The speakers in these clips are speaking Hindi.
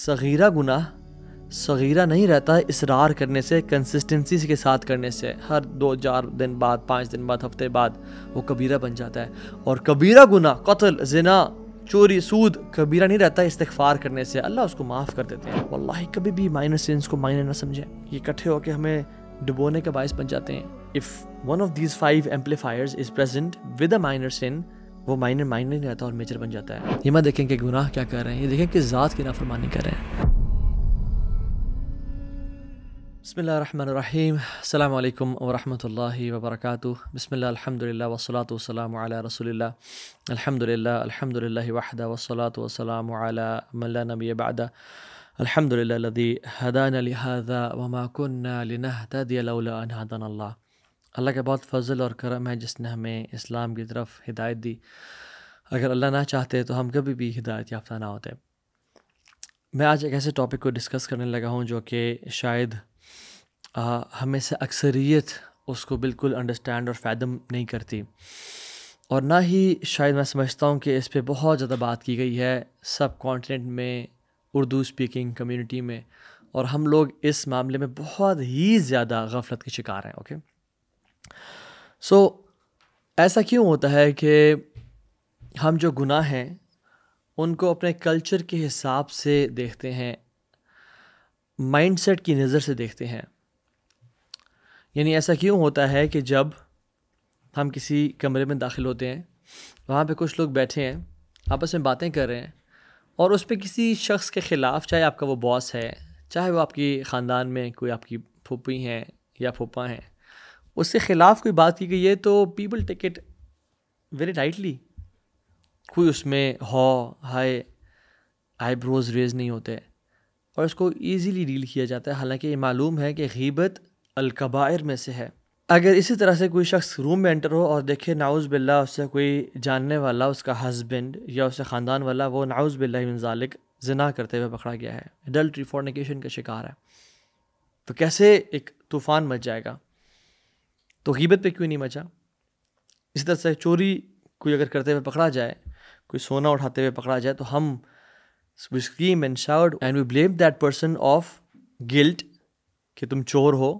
सगीरा गुनाह सगीरा नहीं रहता है इसरार करने से कंसिस्टेंसी के साथ करने से हर दो चार दिन बाद पाँच दिन बाद हफ्ते बाद वो कबीरा बन जाता है और कबीरा गुना कत्ल जिना चोरी सूद कबीरा नहीं रहता इस्तफार करने से अल्लाह उसको माफ़ कर देते हैं वल्ला कभी भी माइनर सेंस को माइनर ना समझें ये इकट्ठे होकर हमें डुबोने का बायस बन जाते हैं if one of these five amplifiers is present with a minor sin वो माइनर माइनर नहीं रहता और मेजर बन जाता है ये मैं देखें कि गुनाह क्या कर रहे हैं ये देखें कि ज़ात की नाफरमानी कर रहे हैं बसमीम अल्लाम वरम् वबरक वसलात वसलाम अला रसूलिल्लाह अल्हम्दुलिल्लाह अल्हम्दुलिल्लाह वसलात वसलाम अला मल्ला नबी लिहाजा वमा कुन्ना लिनहतदिया लौला अल्लाह अल्लाह का बहुत फ़जल और करम है जिसने हमें इस्लाम की तरफ हिदायत दी अगर अल्लाह ना चाहते तो हम कभी भी हिदायत याफ्ता ना होते मैं आज एक ऐसे टॉपिक को डिस्कस करने लगा हूँ जो कि शायद आ, हमें से अक्सरियत उसको बिल्कुल अंडरस्टैंड और फ़ैदम नहीं करती और ना ही शायद मैं समझता हूँ कि इस पर बहुत ज़्यादा बात की गई है सब कॉन्टिनेंट में उर्दू स्पीकिंग कम्युनिटी में और हम लोग इस मामले में बहुत ही ज़्यादा गफलत के शिकार हैं ओके okay? सो so, ऐसा क्यों होता है कि हम जो गुनाह हैं उनको अपने कल्चर के हिसाब से देखते हैं माइंडसेट की नज़र से देखते हैं यानी ऐसा क्यों होता है कि जब हम किसी कमरे में दाखिल होते हैं वहाँ पे कुछ लोग बैठे हैं आपस में बातें कर रहे हैं और उस पर किसी शख्स के ख़िलाफ़ चाहे आपका वो बॉस है चाहे वो आपकी ख़ानदान में कोई आपकी फूपी हैं या फूपा हैं उसके ख़िलाफ़ कोई बात की गई है तो people take it very rightly कोई उसमें हॉ हाय आईब्रोज रेज नहीं होते और इसको ईजीली डील किया जाता है हालांकि ये मालूम है कि गीबत अलकबायर में से है अगर इसी तरह से कोई शख्स रूम में एंटर हो और देखे नाउज़ बिल्ला उससे कोई जानने वाला उसका हस्बैंड या उसका ख़ानदान वाला वो नाउज़ बिल्लाजालिक जना करते हुए पकड़ा गया है एडल्ट रिफोर्निकेशन का शिकार है तो कैसे एक तूफ़ान मच जाएगा तो गीबत पे क्यों नहीं मचा इसी तरह से चोरी कोई अगर करते हुए पकड़ा जाए कोई सोना उठाते हुए पकड़ा जाए तो हम scream and shout and we blame that person of guilt कि तुम चोर हो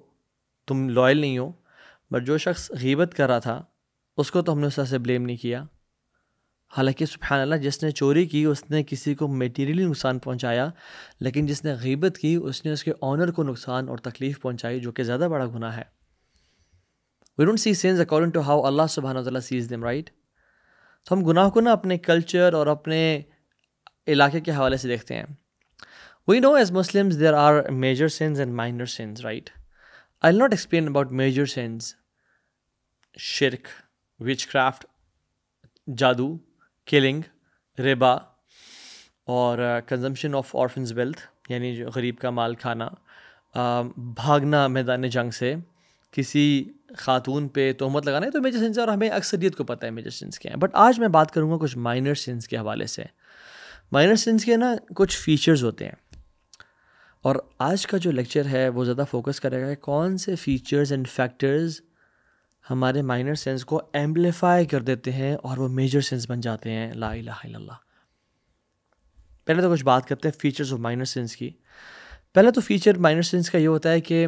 तुम लॉयल नहीं हो बट जो शख्स गीबत कर रहा था उसको तो हमने उस तरह से ब्लेम नहीं किया हालांकि सुबहान अल्लाह जिसने चोरी की उसने किसी को मेटीरियली नुकसान पहुंचाया लेकिन जिसने गीबत की उसने उसके ऑनर को नुकसान और तकलीफ़ पहुंचाई जो कि ज़्यादा बड़ा गुना है we don't see since according to how Allah सुबहान तला सीज दम राइट तो हम गुनाह को ना अपने कल्चर और अपने इलाके के हवाले से देखते हैं we know as Muslims there are major sins and minor sins right I not explain about major sins शिरक विच क्राफ्ट जादू किलिंग रेबा और कंजम्पशन ऑफ ऑर्फन्स वेल्थ यानी गरीब का माल खाना um, भागना मैदान जंग से किसी खातून पे तोहमत लगाना है तो मेजर सिंस और हमें अक्सरियत को पता है मेजर सिंस के हैं बट आज मैं बात करूँगा कुछ माइनर सिंस के हवाले से माइनर सिंस के ना कुछ फीचर्स होते हैं और आज का जो लेक्चर है वो ज़्यादा फोकस करेगा कौन से फीचर्स एंड फैक्टर्स हमारे माइनर सेंस को एम्पलीफाई कर देते हैं और वो मेजर सेंस बन जाते हैं ला इला पहले तो कुछ बात करते हैं फीचर्स ऑफ माइनर सेंस की पहला तो फीचर माइनर सेंस का ये होता है कि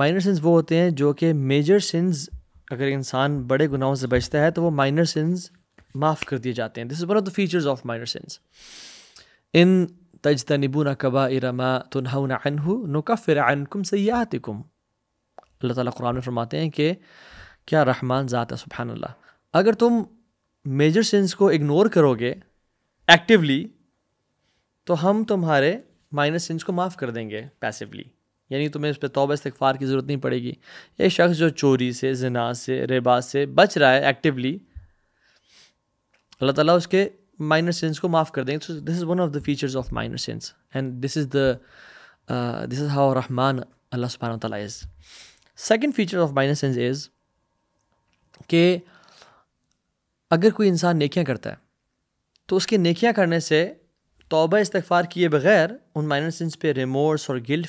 माइनर सिंस वो होते हैं जो कि मेजर सिंस अगर इंसान बड़े गुनाहों से बचता है तो वो माइनर सिंस माफ़ कर दिए जाते हैं this is one of the features of minor sins in तजतनबून कबा इरमा तनहाउन अनहू नुका सयाहत सयातिकुम अल्लाह ताला कुरान में फरमाते हैं कि क्या रहमान ज़ात है सुबहान अल्लाह अगर तुम मेजर सिंस को इग्नोर करोगे एक्टिवली तो हम तुम्हारे माइनर सिंस को माफ़ कर देंगे पैसिवली यानी तुम्हें इस पर तोबा इस्तफ़ार की ज़रूरत नहीं पड़ेगी एक शख्स जो चोरी से जना से रेबा से बच रहा है एक्टिवली अल्लाह ताला उसके माइनर सेंस को माफ़ कर देंगे this is one of the features of minor sins and this is the this is how Rahman Allah सुबहान तला is second feature of minor sins is कि अगर कोई इंसान नेकियाँ करता है तो उसके नेकियाँ करने से तोबा इस्तफ़ार किए बगैर उन माइनर सिंस पे रिमोर्स और गिल्ट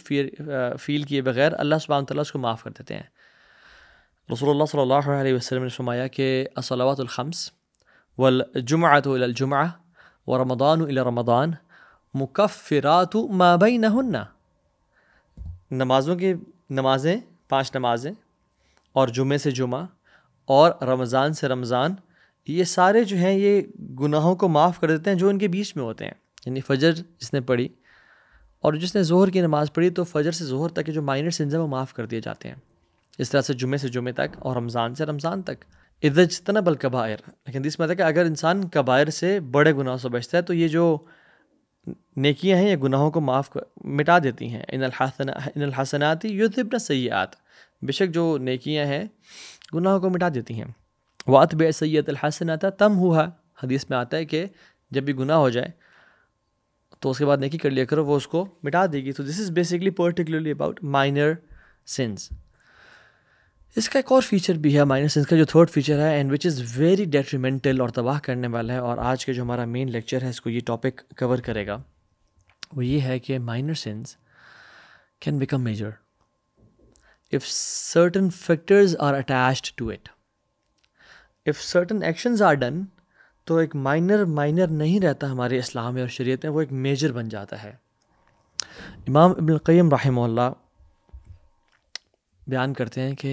फील किए बगैर अल्लाह सुबहान तला उसको माफ़ कर देते हैं रसोल्ला सल्ला वसलम ने फरमाया कि असलवातलखम्स वलजुमातुलजुमा व रमदान रमदान मुकफ़रात माबई नहन्ना नमाज़ों की नमाज़ें पाँच नमाज़ें और जुमे से जुमा और रमज़ान से रमज़ान ये सारे जो हैं ये गुनाहों को माफ़ कर देते हैं जो इनके बीच में होते हैं यानी फ़जर जिसने पढ़ी और जिसने जोहर की नमाज़ पढ़ी तो फजर से जोहर तक के जो माइनर सिंज हैं वो माफ़ कर दिए जाते हैं इस तरह से जुमे से जुमे तक और रमज़ान से रमज़ान तक जितना बल कबायर लेकिन इसमें था कि अगर इंसान कबायर से बड़े गुनाहों से बचता है तो ये जो नेकियां हैं ये गुनाहों को माफ़ मिटा देती हैं इन हसनाती न सयात बेशक जो नेकियां हैं गुनाहों को मिटा देती हैं वात बे सैत हसनाता तम हुआ हदीस में आता है कि जब भी गुनाह हो जाए तो उसके बाद नेकी कर लिया करो वो उसको मिटा देगी तो this is basically particularly about minor sins इसका एक और फीचर भी है माइनर सिंस का जो थर्ड फीचर है and which is very detrimental और तबाह करने वाला है और आज का जो हमारा मेन लेक्चर है इसको ये टॉपिक कवर करेगा वो ये है कि minor sins can become major if certain factors are attach to it if certain action are done तो एक माइनर माइनर नहीं रहता हमारे इस्लाम में और शरीयत में वो एक मेजर बन जाता है इमाम इबनकैम रहा बयान करते हैं कि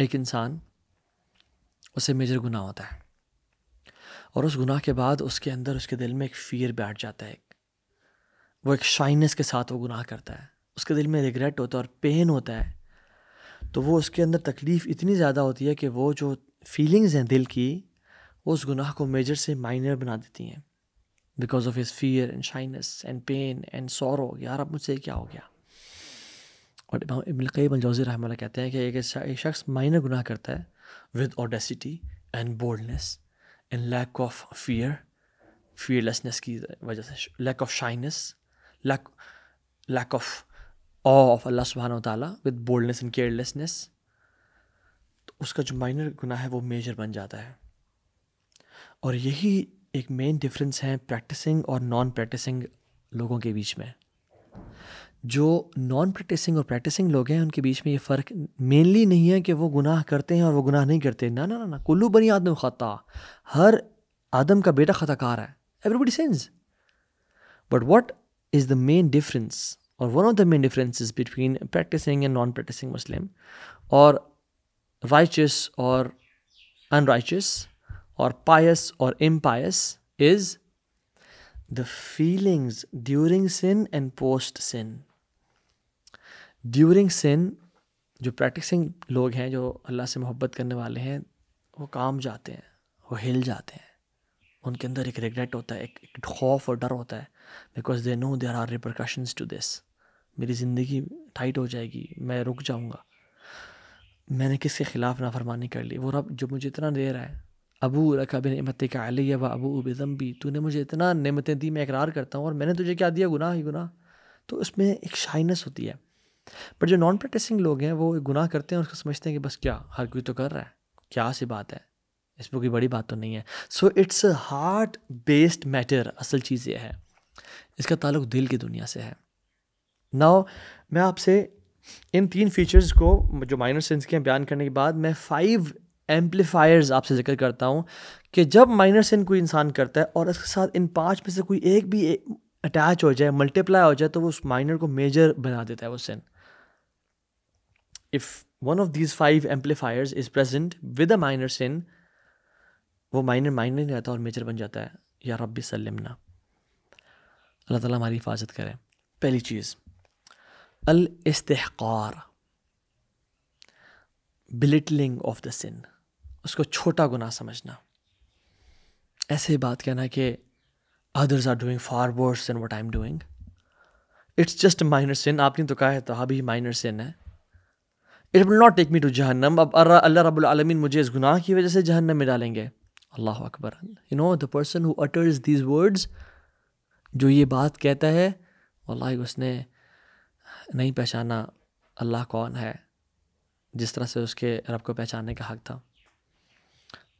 एक इंसान उसे मेजर गुनाह होता है और उस गुनाह के बाद उसके अंदर उसके दिल में एक फ़ियर बैठ जाता है वो एक शाइनेस के साथ वो गुनाह करता है उसके दिल में रिग्रेट होता है और पेन होता है तो वो उसके अंदर तकलीफ़ इतनी ज़्यादा होती है कि वो जो फीलिंग्स हैं दिल की उस गुनाह को मेजर से माइनर बना देती हैं because of his fear and shyness and pain and sorrow यार अब मुझसे क्या हो गया और इबनकैब अलजौज़ी रहम कहते हैं कि एक शख्स माइनर गुनाह करता है with audacity and boldness and lack of fear fearlessness की वजह से lack of shyness lack lack of ऑ ऑफ अल्लाह सुबहान ताली विद बोल्डनेस एंड केयरलेसनेस तो उसका जो माइनर गुनाह है वो मेजर बन जाता है और यही एक मेन डिफरेंस है प्रैक्टिसिंग और नॉन प्रैक्टिसिंग लोगों के बीच में जो नॉन प्रैक्टिसिंग और प्रैक्टिसिंग लोग हैं उनके बीच में ये फ़र्क मेनली नहीं है कि वो गुनाह करते हैं और वो गुनाह नहीं करते ना ना ना ना कुल्लू बनी आदम ख़ता हर आदम का बेटा ख़ताकार है everybody sins but what is the main difference और one of the main differences between practicing and non practicing Muslim और राइचस और unrighteous or pious or impious is the feelings during sin and post sin. During sin, जो प्रैक्टिसिंग लोग हैं जो अल्लाह से मोहब्बत करने वाले हैं वो काम जाते हैं वो हिल जाते हैं उनके अंदर एक रिग्रेट होता है एक, एक खौफ और डर होता है because they know there are repercussions to this मेरी ज़िंदगी टाइट हो जाएगी मैं रुक जाऊँगा मैंने किसके ख़िलाफ़ नाफरमानी कर ली वो रब जो मुझे इतना दे रहा है अबू रखा बिन इमत का अलिया व अबू भी तूने मुझे इतना नमतें दी मैं इकरार करता हूँ और मैंने तुझे क्या दिया गुनाह ही गुनाह तो उसमें एक शाइनस होती है बट जो नॉन प्रैक्टिसिंग लोग हैं वो गुनाह करते हैं उसको समझते हैं कि बस क्या हर कोई तो कर रहा है क्या सी बात है इसमें कोई बड़ी बात तो नहीं है so it's a heart based matter असल चीज़ ये है इसका ताल्लुक दिल की दुनिया से है नाउ मैं आपसे इन तीन फीचर्स को जो माइनर सेंस के बयान करने के बाद मैं फाइव एम्पलीफायर्स आपसे जिक्र करता हूँ कि जब माइनर सिन कोई इंसान करता है और इसके साथ इन पाँच में से कोई एक भी अटैच हो जाए मल्टीप्लाई हो जाए तो वो उस माइनर को मेजर बना देता है वो sin if one of these five amplifiers is present with a minor sin वो माइनर माइनर नहीं रहता और मेजर बन जाता है या रब सलमना अल्लाह ताला हमारी हिफाजत करे पहली चीज़ अल इस्तेहकार बिलिटलिंग ऑफ द सिन उसको छोटा गुनाह समझना ऐसे ही बात कहना कि others are doing far worse and what I am doing it's just minor sin आपने तो कहा है तो हाँ भी माइनर सिन है it will not take me to जहन्नम अब अल्लाह रब्बुल आलमीन मुझे इस गुनाह की वजह से जहन्नम में डालेंगे अल्लाह अकबर you know the person who utters these words जो ये बात कहता है वल्लाह उसने नहीं पहचाना अल्लाह कौन है जिस तरह से उसके रब को पहचानने का हक था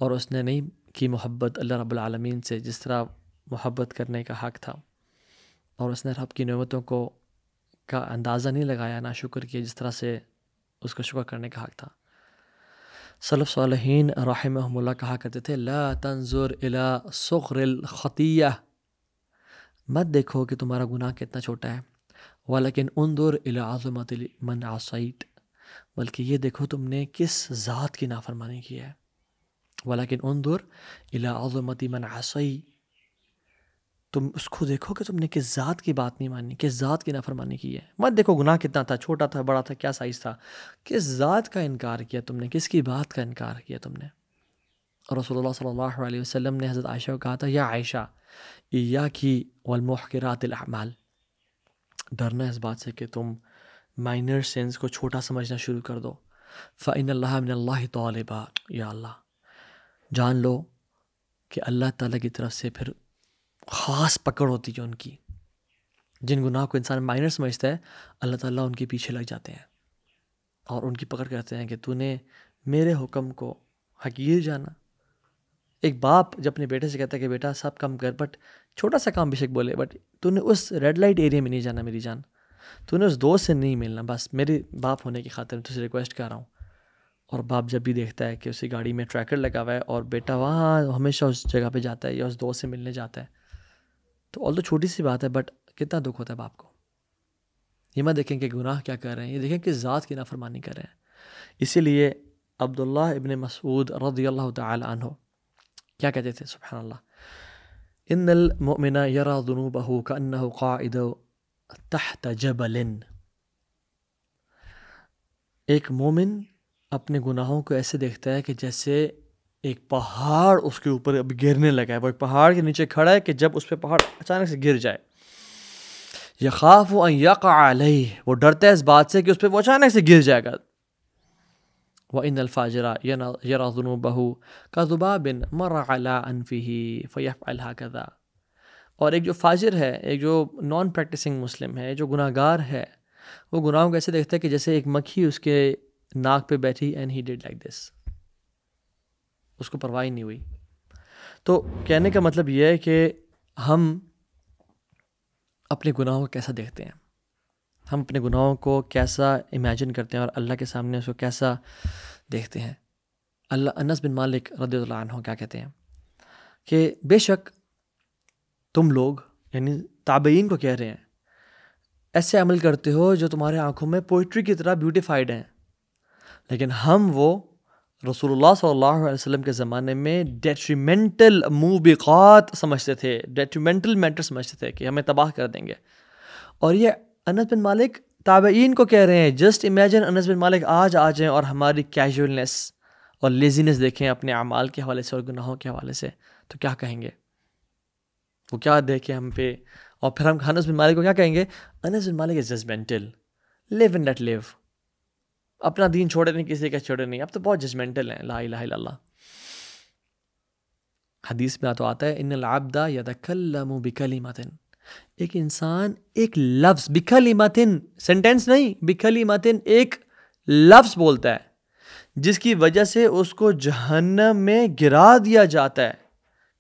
और उसने नहीं की मोहब्बत अल्लाह रब्लमीन से जिस तरह मोहब्बत करने का हक़ था और उसने रब की नमतों को का अंदाज़ा नहीं लगाया ना शुक्र किया जिस तरह से उसको शुक्र करने का हक़ था सलफ़ सालहीन रहमल्ला कहा करते थे ला तंजुर इला ख़तिया मत देखो कि तुम्हारा गुनाह कितना छोटा है वालकिन उनदुर इला आज़मत मन आसैत बल्कि ये देखो तुमने किस ज़ात की नाफरमानी की है वलाकिन उन इला आज़मती मन आसई तुम उसको देखो कि तुमने किस ज़ात की बात नहीं मानी किस ज़ात की नफर मानी की है मत देखो गुनाह कितना था छोटा था बड़ा था क्या साइज़ था किस ज़ात का इनकार किया तुमने किसकी बात का इनकार किया तुमने और रसोल्ला सल्ला वसम ने हज़रत आयशा को कहा था या आयशा या की वलमहरातमाल डरना इस बात से कि तुम माइनर सेंस को छोटा समझना शुरू कर दो फ़ाइन अल्लाह तौलबा या अल्लाह जान लो कि अल्लाह ताला की तरफ से फिर ख़ास पकड़ होती है उनकी जिन गुनाह को इंसान माइनर समझता है अल्लाह ताला उनके पीछे लग जाते हैं और उनकी पकड़ करते हैं कि तूने मेरे हुक्म को हकीर जाना एक बाप जब अपने बेटे से कहता है कि बेटा सब कम कर बट छोटा सा काम बेशक बोले बट तूने उस रेड लाइट एरिया में नहीं जाना मेरी जान तूने उस दोस्त से नहीं मिलना बस मेरे बाप होने की खातिर तुझसे रिक्वेस्ट कर रहा हूँ और बाप जब भी देखता है कि उसी गाड़ी में ट्रैकर लगा हुआ है और बेटा वहाँ हमेशा उस जगह पे जाता है या उस दोस्त से मिलने जाता है तो ऑल तो छोटी सी बात है बट कितना दुख होता है बाप को ये मत देखें कि गुनाह क्या कर रहे हैं ये देखें कि ज़ात की नाफरमानी कर रहे हैं इसीलिए अब्दुल्ला इबन मसूद रदी अल्लाह हो क्या कहते थे सुबहानल्ला इन मोमिना यरा जुनूबहू का अन्ना तहत जबलिन एक मोमिन अपने गुनाहों को ऐसे देखता है कि जैसे एक पहाड़ उसके ऊपर अब गिरने लगा है वो एक पहाड़ के नीचे खड़ा है कि जब उस पर पहाड़ अचानक से गिर जाए यखाफ वो आलही वो डरता है इस बात से कि उस पर वो अचानक से गिर जाएगा व इन अल्फाजरा यराजुन बहू का जुबा बिन मरा अनफ़ी फ़ैफ़ अलहदा और एक जो फाजिर है एक जो नॉन प्रैक्टिसिंग मुस्लिम है जो गुनागार है वो गुनाहों को ऐसे देखता है कि जैसे एक मक्खी उसके नाक पे बैठी and he did like this उसको परवाह ही नहीं हुई तो कहने का मतलब यह है कि हम अपने गुनाहों को कैसा देखते हैं हम अपने गुनाहों को कैसा इमेजिन करते हैं और अल्लाह के सामने उसको कैसा देखते हैं अल्लाह अनस बिन मालिक रद्दों क्या कहते हैं कि बेशक तुम लोग यानी ताबेन को कह रहे हैं ऐसे अमल करते हो जो तुम्हारे आँखों में पोइट्री की तरह ब्यूटिफाइड हैं लेकिन हम वो रसूलुल्लाह सल्लल्लाहु अलैहि वसल्लम के ज़माने में डेट्रीमेंटल मूबिकात समझते थे डेट्रीमेंटल मैटर समझते थे कि हमें तबाह कर देंगे और ये अनस बिन मालिक ताबईन को कह रहे हैं जस्ट इमेजिन अनस बिन मालिक आज आ जाएँ और हमारी कैजुअलनेस और लेजीनेस देखें अपने अमाल के हवाले से और गुनाहों के हवाले से तो क्या कहेंगे वो क्या देखें हम पे और फिर हम अनस बिन मालिक को क्या कहेंगे Anas bin Malik is judgemental live and let live अपना दीन छोड़े नहीं किसी का छोड़े नहीं अब तो बहुत जजमेंटल हैं ला इला ला हदीस में तो आता है इन लाबदा यदकलम बिकलीमतिन एक इंसान एक लफ्ज़ बिकलीमतिन सेंटेंस नहीं मतिन एक लफ्ज़ बोलता है जिसकी वजह से उसको जहन्नम में गिरा दिया जाता है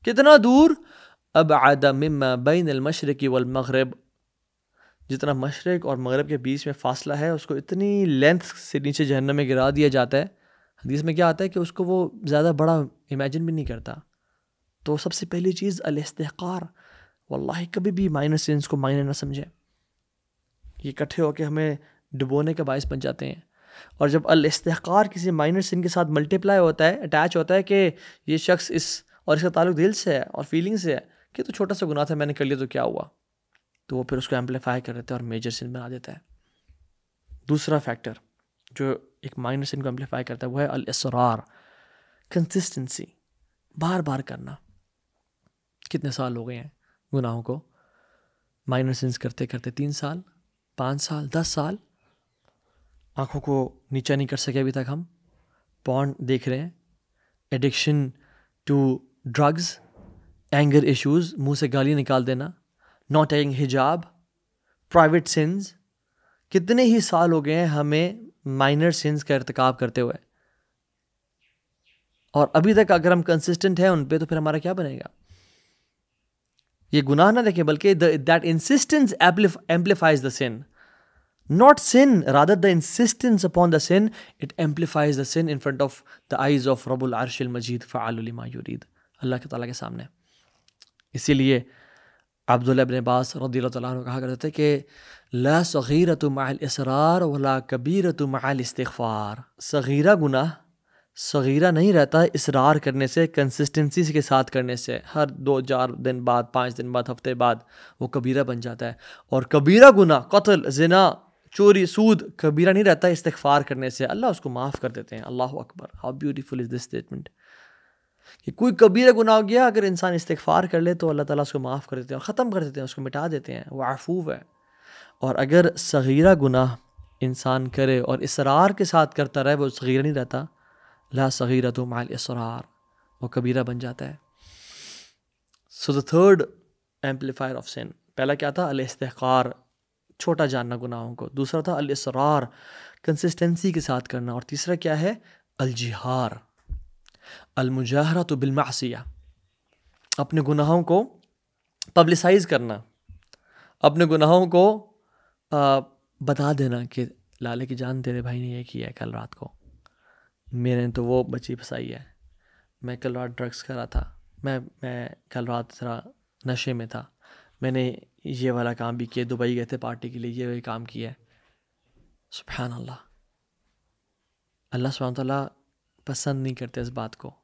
कितना दूर अब आदम बिन अलमशरक़ी वलमगरब जितना मशरक़ और मगरब के बीच में फ़ासला है उसको इतनी लेंथ से नीचे जहन्नम में गिरा दिया जाता है हदीस में क्या आता है कि उसको वो ज़्यादा बड़ा इमेजिन भी नहीं करता तो सबसे पहली चीज़ अलहकार वल्ला कभी भी माइनर सेंस को माइनर ना समझे ये इकट्ठे होकर हमें डुबोने का बायस बन जाते हैं और जब अलहकार किसी माइनर सिन के साथ मल्टीप्लाई होता है अटैच होता है कि ये शख्स इस और इसका ताल्लुक दिल से है और फीलिंग से है कि तो छोटा सा गुनाह था मैंने कर लिया तो क्या हुआ तो वो फिर उसको एम्पलीफाई कर देता है और मेजर सिन बना देता है दूसरा फैक्टर जो एक माइनर सिन को एम्पलीफाई करता है वो है अल कंसिस्टेंसी बार बार करना कितने साल हो गए हैं गुनाहों को माइनर सिंस करते करते तीन साल पाँच साल दस साल आँखों को नीचा नहीं कर सके अभी तक हम पॉन्ड देख रहे हैं addiction to drugs anger issues मुंह से गाली निकाल देना नॉट एइंग हिजाब प्राइवेट सिंस कितने ही साल हो गए हैं हमें माइनर सिंस का इरतकब करते हुए और अभी तक अगर हम कंसिस्टेंट हैं उन पर तो फिर हमारा क्या बनेगा ये गुनाह ना देखें बल्कि that insistence amplifies the sin not sin rather the insistence upon the sin it amplifies the sin in front of the eyes of रबुल आरशिल मजीद फ़ालमा यूरीद अल्लाह के तला के सामने इसीलिए अब्दुल अबिन अब्बास रदी तुम कहा करते थे कि ला सग़ीर इसरार वला कबीर तुम इस्तफ़ार सग़ीरा गुनाह सग़ीरा नहीं रहता इसरार करने से कंसिस्टेंसी के साथ करने से हर दो चार दिन बाद पाँच दिन बाद हफ्ते बाद वो कबीरा बन जाता है और कबीरा गुना कत्ल जना चोरी सूद कबीरा नहीं रहता इस्तफ़ार करने से अल्लाह उसको माफ़ कर देते हैं अल्लाह अकबर how beautiful is this statement कि कोई कबीरा गुनाह गया अगर इंसान इस्तफार कर ले तो अल्लाह ताला उसको माफ़ कर देते हैं और ख़त्म कर देते हैं उसको मिटा देते हैं वो आफूव है और अगर सगीरा गुनाह इंसान करे और इसरार के साथ करता रहे वो सगीरा नहीं रहता ला सगीरा तो माल इसरार वो कबीरा बन जाता है so the third amplifier of sin पहला क्या था अल छोटा जानना गुनाहों को दूसरा था अल इसरार कंसिस्टेंसी के साथ करना और तीसरा क्या है अलजिहार अलमुजाहरा तो बिलमासिया अपने गुनाहों को पब्लिसाइज करना अपने गुनाहों को आ, बता देना कि लाले की जान तेरे भाई ने ये किया है कल रात को मैंने तो वो बची फसाई है मैं कल रात ड्रग्स कर रहा था मैं मैं कल रात जरा नशे में था मैंने ये वाला काम भी किया दुबई गए थे पार्टी के लिए ये वही काम किया है सुबहान अल्लाह अल्लाह सुबह पसंद नहीं करते इस बात को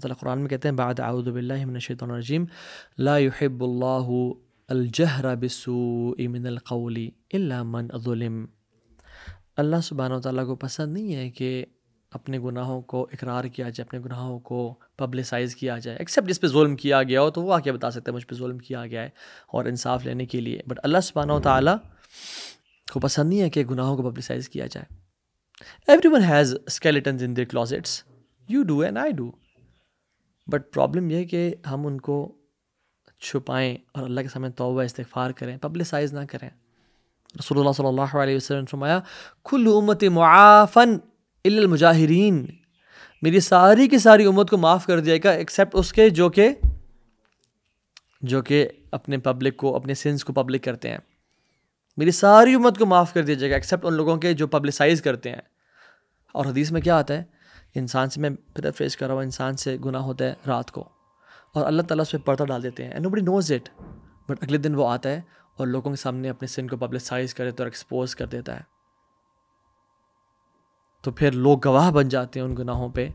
अल्लाह कुरान में कहते हैं बाद आउदबिल्लाशरजीम लाहिबुल्लाजहरा बिसू मन अजुलम अल्लाह सुबहान ताली को पसंद नहीं है कि अपने गुनाहों को इकरार किया जाए अपने गुनाहों को पब्लिसाइज़ किया जाए एक्सेप्ट जिस पे जुल्म किया गया हो तो वो आके बता सकते हैं मुझ पर जुल्म किया गया है और इंसाफ लेने के लिए बट अल्लाह सुबहान ताली को पसंद नहीं है कि गुनाहों को पब्लिसाइज़ किया जाए everyone has skeleton in their closets you do and I do but problem यह है कि हम उनको छुपाएं और अल्लाह के सामने तोबा इस्तफ़ार करें पब्लिसाइज ना करें रसूलुल्लाह सल्लल्लाहु अलैहि वसल्लम ने फरमाया कुल उम्मत मुआफ़न मुजाहिरीन मेरी सारी की सारी उम्मत को माफ़ कर दिया गया एक्सेप्ट उसके जो के जो के अपने पब्लिक को अपने सिंस को पब्लिक करते हैं मेरी सारी उम्मत को माफ़ कर दिया जाएगा एक्सेप्ट उन लोगों के जो पब्लिसाइज करते हैं और हदीस में क्या आता है इंसान से मैं फिर फेस कर रहा हूँ इंसान से गुना होता है रात को और अल्लाह ताला उस पर पर्दा डाल देते हैं and nobody knows it but अगले दिन वो आता है और लोगों के सामने अपने सिन को पब्लिसाइज कर देता है और एक्सपोज कर देता है तो फिर लोग गवाह बन जाते हैं उन गुनाहों पर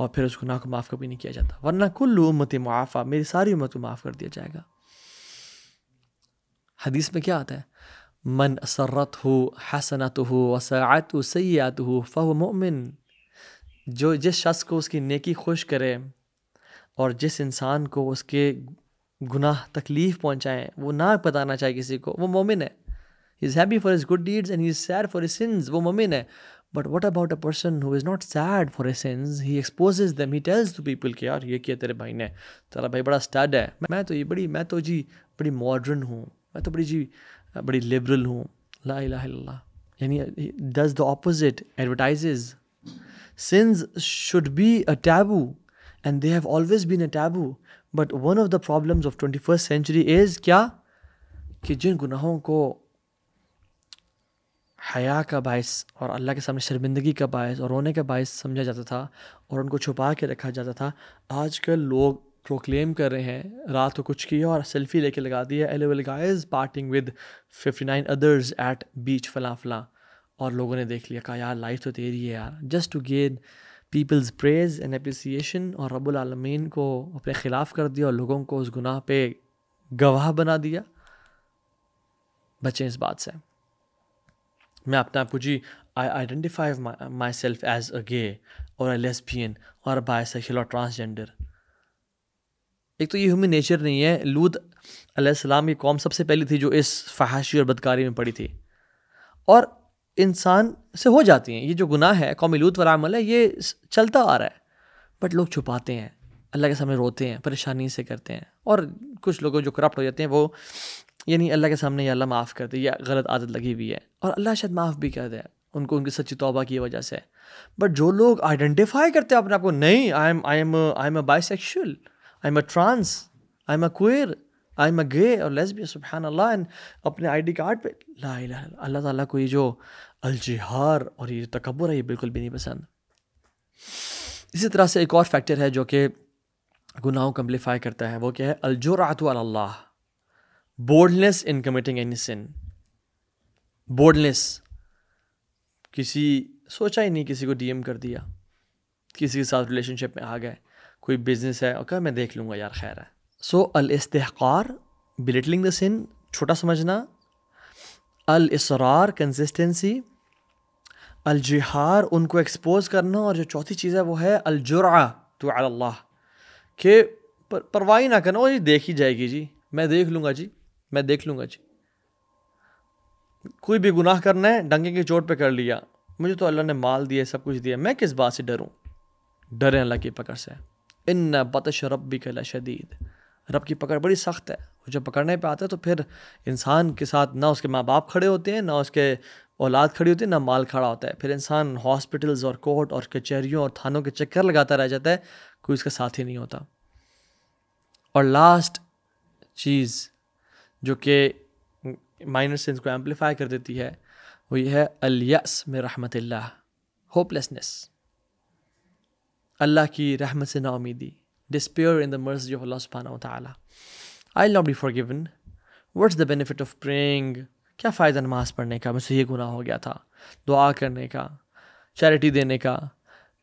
और फिर उस गुनाह को माफ़ कभी नहीं किया जाता वरना कुल उम्मत मुआफ़ा मेरी सारी उम्मत को माफ़ कर दिया जाएगा हदीस में क्या आता है मन असरत हो हसनत हो वसात आत हो फोमिन मोमिन जो जिस शख्स को उसकी नेकी खुश करे और जिस इंसान को उसके गुनाह तकलीफ़ पहुँचाएँ वो ना बताना चाहे किसी को वो मोमिन है he is happy for his good deeds and he is sad for his sins वो मोमिन है but what about a person who is not sad for his sins he exposes them he tells to people के यार ये किया तेरे भाई ने तेरा भाई बड़ा स्टड है मैं तो ये बड़ी मैं तो जी बड़ी मॉडर्न हूँ मैं तो बड़ी जी बड़ी लिबरल हूँ ला इला यानी does the opposite advertises Sins should be a taboo, and they have always been a taboo. But one of the problems of 21st century is क्या कि जिन गुनाहों को हया का बायस और अल्लाह के सामने शर्मिंदगी का बायस और रोने का बायस समझा जाता था और उनको छुपा के रखा जाता था आजकल लोग प्रोक्लेम कर रहे हैं रात को कुछ किया और सेल्फी लेके लगा दी है एलेवल guys partying with 59 others at beach फला फला और लोगों ने देख लिया कहा यार लाइफ तो तेरी है यार just to gain people's praise and appreciation और रब्बुल रबालमीन को अपने ख़िलाफ़ कर दिया और लोगों को उस गुनाह पे गवाह बना दिया बचें इस बात से मैं अपने आप को जी I identify myself as a gay और अ लेस्बियन और बायसेक्शुअल और ट्रांसजेंडर एक तो ये ह्यूमन नेचर नहीं है लूद अलैहिस्सलाम की कौम सबसे पहली थी जो इस फहाशी और बदकारी में पड़ी थी और इंसान से हो जाती हैं ये जो गुनाह है लूत वाला अमल है ये चलता आ रहा है बट लोग छुपाते हैं अल्लाह के सामने रोते हैं परेशानी से करते हैं और कुछ लोग जो करप्ट हो जाते हैं वो यानी अल्लाह के सामने ये अल्लाह माफ़ कर दे या गलत आदत लगी हुई है और अल्लाह शायद माफ़ भी कर दे उनको उनकी सच्ची तौबा की वजह से बट जो लोग आइडेंटिफाई करते हैं अपने आप को नहीं I am I am I am a sexual I am a trans I am a queer I am a gay और लेसबियन सुबहान अल्लाह एंड अपने डी कार्ड पर ला अल्लाह ताला को ये जो अलजहार और ये तकबर है ये बिल्कुल भी नहीं पसंद इसी तरह से एक और फैक्टर है जो कि गुनाहों को एम्पलीफाई करता है वो क्या है अलजुरात Allah boldness in committing any sin boldness किसी सोचा ही नहीं किसी को डीएम कर दिया किसी के साथ रिलेशनशिप में आ गए कोई बिजनेस है ओके मैं देख लूँगा यार खैर है सो so, अल इस्तेकार बिलिटलिंग द सिन छोटा समझना अल इसरार कंसिस्टेंसी अल जिहार उनको एक्सपोज करना और जो चौथी चीज़ है वो है अल जुरा तो अल्लाह के पर, परवाही ना करना वो जी देख ही जाएगी जी मैं देख लूँगा जी मैं देख लूँगा जी कोई भी गुनाह करना है डंगे की चोट पे कर लिया मुझे तो अल्लाह ने माल दिया सब कुछ दिया मैं किस बात से डरूँ डरें अल्लाह की पकड़ से इन बतश रबी कला शदीद रब की पकड़ बड़ी सख्त है जब पकड़ने पे आता है तो फिर इंसान के साथ ना उसके माँ बाप खड़े होते हैं ना उसके औलाद खड़ी होती है ना माल खड़ा होता है फिर इंसान हॉस्पिटल्स और कोर्ट और कचहरीों और थानों के चक्कर लगाता रह जाता है कोई उसका साथ ही नहीं होता और लास्ट चीज़ जो कि माइनर सेंस को एम्पलीफाई कर देती है वो ये है अलयस में रहमत होपलेसनेस अल्लाह की रहमत से नाउमीदी despair in the mercy of Allah subhanahu wa ta'ala. I'll not be forgiven. What's the benefit of praying? क्या फ़ायदा नमाज़ पढ़ने का मुझसे ये गुनाह हो गया था दुआ करने का चैरिटी देने का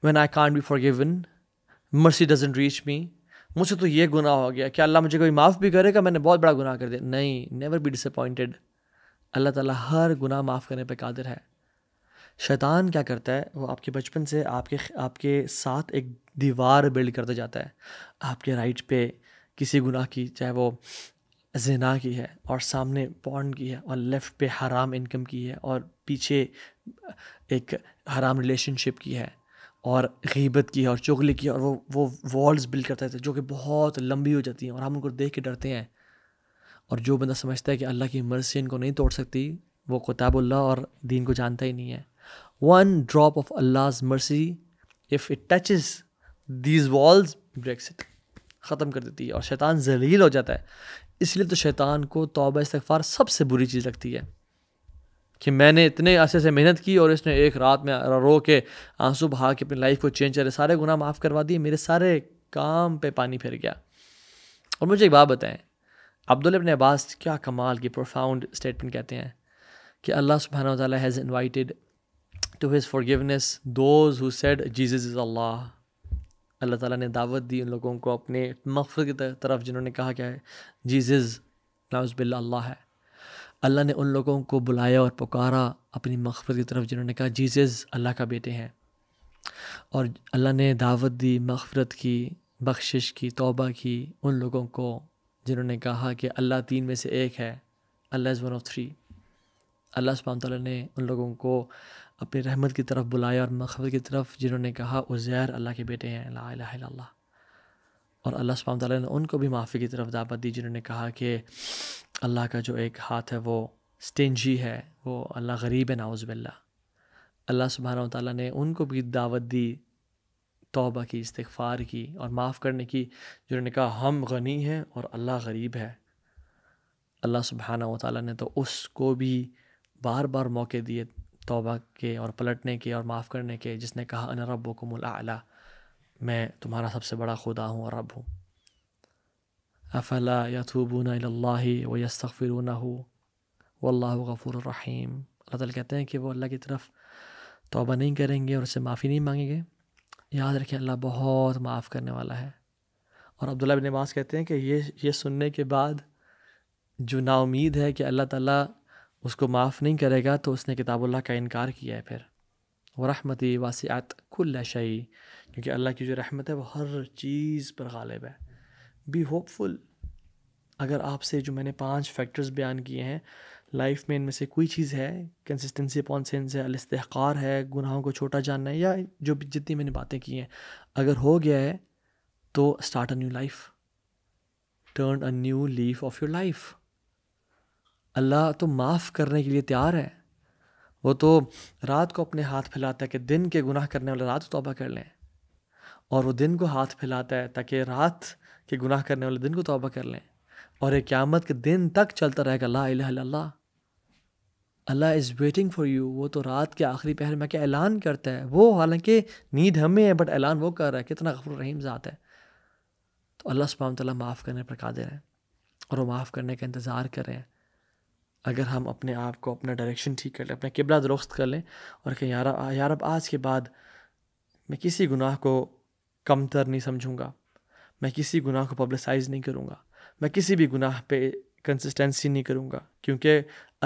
when I can't be forgiven mercy doesn't reach me मुझसे तो ये गुनाह हो गया क्या अल्लाह मुझे कोई माफ़ भी करेगा मैंने बहुत बड़ा गुनाह कर दिया नहीं नेवर बी डिसअपॉइंटेड अल्लाह ताला हर गुनाह माफ़ करने पे कादिर है शैतान क्या करता है वो आपके बचपन से आपके आपके साथ एक दीवार बिल्ड करता जाता है आपके राइट पे किसी गुनाह की चाहे वो जना की है और सामने पॉन्ड की है और लेफ़्ट पे हराम इनकम की है और पीछे एक हराम रिलेशनशिप की है और गीबत की है और चुगली की है और वो वो वॉल्स बिल्ड करते थे जो कि बहुत लंबी हो जाती हैं और हम उनको देख के डरते हैं और जो बंदा समझता है कि अल्लाह की मर्जी इनको नहीं तोड़ सकती वो कुताबुल्ला और दीन को जानता ही नहीं है one drop of Allah's mercy if it touches these walls breaks it ख़त्म कर देती है और शैतान जलील हो जाता है इसलिए तो शैतान को तोबा इस्तफार सबसे बुरी चीज़ लगती है कि मैंने इतने अच्छे से मेहनत की और इसने एक रात में रो के आंसू बहा के अपनी लाइफ को चेंज करे सारे गुनाह माफ़ करवा दिए मेरे सारे काम पे पानी फिर गया और मुझे एक बात बताएं अब्दुल अपने अब्बास क्या कमाल की प्रोफाउंड स्टेटमेंट कहते हैं कि अल्लाह सुबहान तैज़ invited to his forgiveness those who said Jesus is Allah Allah ताला ने दावत दी उन लोगों को अपने मफ़र की तरफ जिन्होंने कहा क्या है जीज़ नाउज़बिल्ला है अल्लाह ने उन लोगों को बुलाया और पुकारा अपनी मफ़रत की तरफ जिन्होंने कहा जीज़स अल्लाह का बेटे हैं और अल्लाह ने दावत दी मफ़रत की बख्शिश की तोबा की उन लोगों को जिन्होंने कहा कि अल्लाह तीन में से एक है Allah is one of three Allah सुबह ताली ने उन लोगों को अपनी रहमत की तरफ बुलाया और मखबर की तरफ जिन्होंने कहा उज़ैर अल्लाह के बेटे हैं ला अल्लाह और अल्लाह सुबह ताली ने उनको भी माफ़ी की तरफ दावत दी जिन्होंने कहा कि अल्लाह का जो एक हाथ है वो स्टेंजी है वो अल्लाह गरीब है नाउज़बिल्ला अल्लाह सुबहान ताली ने उनको भी दावत दी तोबा की इस्तफ़ार की और माफ़ करने की जिन्होंने कहा हम गनी हैं और अल्लाह गरीब है अल्लाह सुबहाना ताली ने तो उसको भी बार बार मौके दिए तोबा के और पलटने के और माफ़ करने के जिसने कहा अन रब को आला मैं तुम्हारा सबसे बड़ा खुदा हूँ और रब हूँ अफला यथूबून अल्लाह व यस्तफ़िर हो वल्लाह गफ़ूर रहीम अल्लाह ताला कहते हैं कि वो अल्लाह की तरफ तोबा नहीं करेंगे और उससे माफ़ी नहीं मांगेंगे याद रखिए अल्लाह बहुत माफ़ करने वाला है और अब्दुल्ला बिन नमाज कहते हैं कि ये ये सुनने के बाद जो नाउमीद है कि अल्लाह ताला उसको माफ़ नहीं करेगा तो उसने किताबुल्लाह का इनकार किया है फिर रहमती वासियात कुल शई क्योंकि अल्लाह की जो रहमत है वो हर चीज़ पर गालिब है बी होपफुल अगर आपसे जो मैंने पांच फैक्टर्स बयान किए हैं लाइफ में इनमें से कोई चीज़ है कंसिस्टेंसी अपॉन सेंस है अलस्तकार है गुनाहों को छोटा जानना है या जो भी जितनी मैंने बातें की हैं अगर हो गया है तो start a new life turn a new leaf of your life Allah तो माफ़ करने के लिए तैयार है वो तो रात को अपने हाथ फैलाता है कि दिन के गुनाह करने वाले रात तोबा कर लें और वो दिन को हाथ फैलाता है ताकि रात के गुनाह करने वाले दिन को तोबा कर लें और एक क़्यामत के दिन तक चलता रहेगा ला Allah Allah is waiting for you वो तो रात के आखिरी पहर में क्या ऐलान करता है वो हालांकि नींद हमें है बट ऐलान वो कर रहा है कितना गफर रहीम ज़ात है तो अल्लाह सुबह तला माफ़ करने पर रहे हैं और वो माफ़ करने का इंतज़ार कर रहे हैं अगर हम अपने आप को अपना डायरेक्शन ठीक कर लें अपना किबला दुरुस्त कर लें और कहें यार यार अब आज के बाद मैं किसी गुनाह को कमतर नहीं समझूंगा मैं किसी गुनाह को पब्लिसाइज़ नहीं करूँगा मैं किसी भी गुनाह पे कंसिस्टेंसी नहीं करूँगा क्योंकि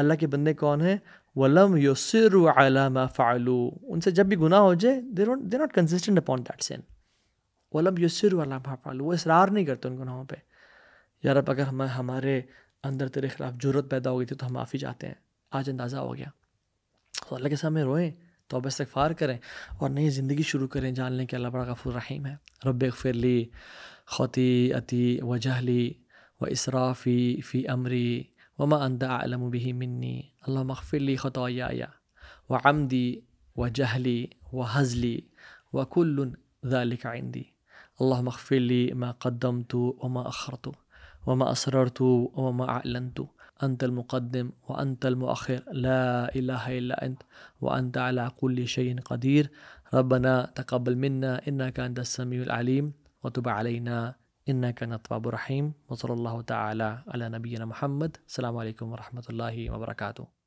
अल्लाह के बंदे कौन हैं वलम योसर अला फ़ालू उनसे जब भी गुनाह हो जाए they they not consistent upon that sin वलम योसर अला फ़ालू वो इसरार नहीं करते उन गुनाहों पर यार अब अगर हम हमारे अंदर तेरे ख़िलाफ़ जरूरत पैदा हो गई थी तो हम माफ़ी चाहते हैं आज अंदाज़ा हो गया तो अल्लाह के सामने रोएं तो इस्तफ़ार करें और नई ज़िंदगी शुरू करें जान लें कि अल्लाह बड़ा गफूर रहीम है रब फिरली खौती अति व जहली व इसराफ़ी फ़ी अमरी वमा अंदा आलम भी अल्लाह मखफिली खतौया व आमदी व जहली व हज़ली व कुल्लुन ذلك عندي اللهم اغفر لي ما قدمت وما أخرت وما أسررت وما أعلنت أنت المقدم وأنت المؤخر لا إله إلا أنت وأنت على كل شيء قدير ربنا تقبل منا إنك أنت السميع العليم وتب علينا إنك أنت التواب الرحيم وصلى الله تعالى على نبينا محمد السلام عليكم ورحمة الله وبركاته